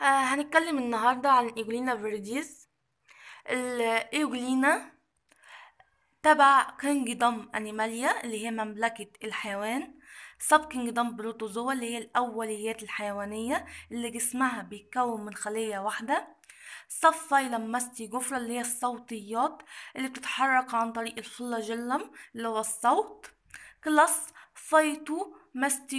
آه، هنتكلم النهاردة عن إيجولينا فيرديز الإيجولينا تبع كينجدوم أنيماليا اللي هي مملكة الحيوان سب كينجدوم بروتوزوا اللي هي الأوليات الحيوانية اللي جسمها بيتكون من خلية واحدة سب فايلم ماستي جفرة اللي هي الصوتيات اللي بتتحرك عن طريق الفلاجيلم اللي هو الصوت كلاس فايتو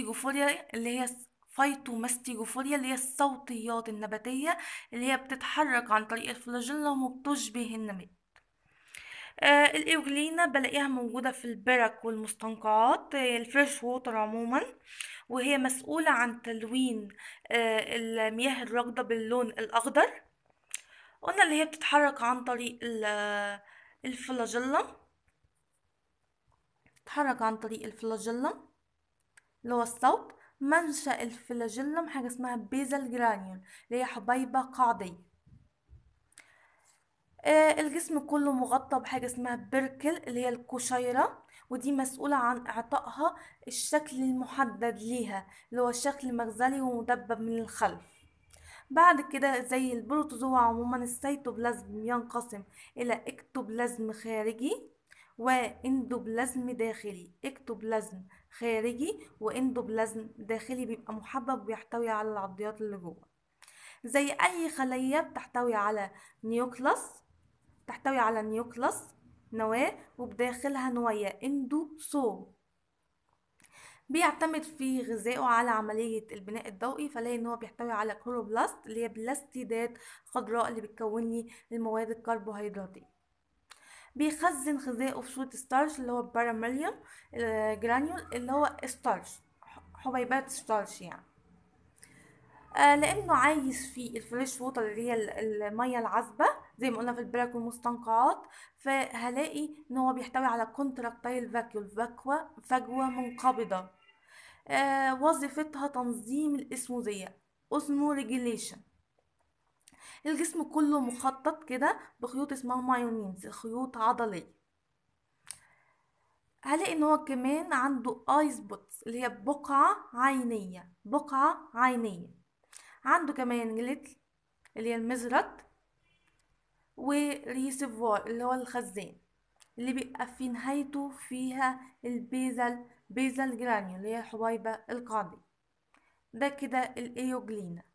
جفوريا اللي هي فايتوماستيجوفوريا اللي هي الصوتيات النباتية اللي هي بتتحرك عن طريق الفلاجيلوم وبتشبه النبات آه الإيوجلينا بلاقيها موجودة في البرك والمستنقعات آه، الفريش ووتر عموما وهي مسؤولة عن تلوين آه المياه الراكدة باللون الأخضر قلنا اللي هي بتتحرك عن طريق آه، الفلاجيلا بتتحرك عن طريق الفلاجيلا اللي هو الصوت منشأ الفلاجيلم حاجة اسمها بيزال جرانيون اللي هي حبيبة قاعدية آه، الجسم كله مغطى بحاجة اسمها بيركل اللي هي القشيرة ودي مسؤولة عن إعطائها الشكل المحدد ليها اللي هو شكل مغزلي ومدبب من الخلف بعد كده زي البروتوزوا عموما السيتوبلازم ينقسم إلى اكتوبلازم خارجي واندوبلازم داخلي اكتوبلازم خارجي واندوبلازم داخلي بيبقى محبب ويحتوي على العضيات اللي جوه زي اي خليه بتحتوي على نيوكلاس تحتوي على نيوكلاس نواه وبداخلها نويه اندوسوم بيعتمد في غذائه على عملية البناء الضوئي فلاقي ان هو بيحتوي على كلوبلاست اللي هي بلاستيدات خضراء اللي بتكون لي المواد الكربوهيدراتية بيخزن غذائه في صورة ستارش اللي هو باراميليوم آه، جرانيول اللي هو ستارش حبيبات ستارش يعني آه، لانه عايز في الفريش ووتر اللي هي الميه العذبه زي ما قلنا في البراك والمستنقعات فهلاقي ان هو بيحتوي على كونتراكتايل فاكيول فجوه فجوه منقبضه آه، وظيفتها تنظيم الاسموزيه اسمو ريجيليشن الجسم كله مخطط كده بخيوط اسمها مايونيز خيوط عضلية هلاقي ان هو كمان عنده ايس بوتس اللي هي بقعة عينية بقعة عينية عنده كمان جليتل اللي هي المزرط وريسيفوار اللي هو الخزان اللي بيبقى في نهايته فيها البيزل بيزل جرانيو اللي هي الحبيبة القاضية ده كده الايوجلينا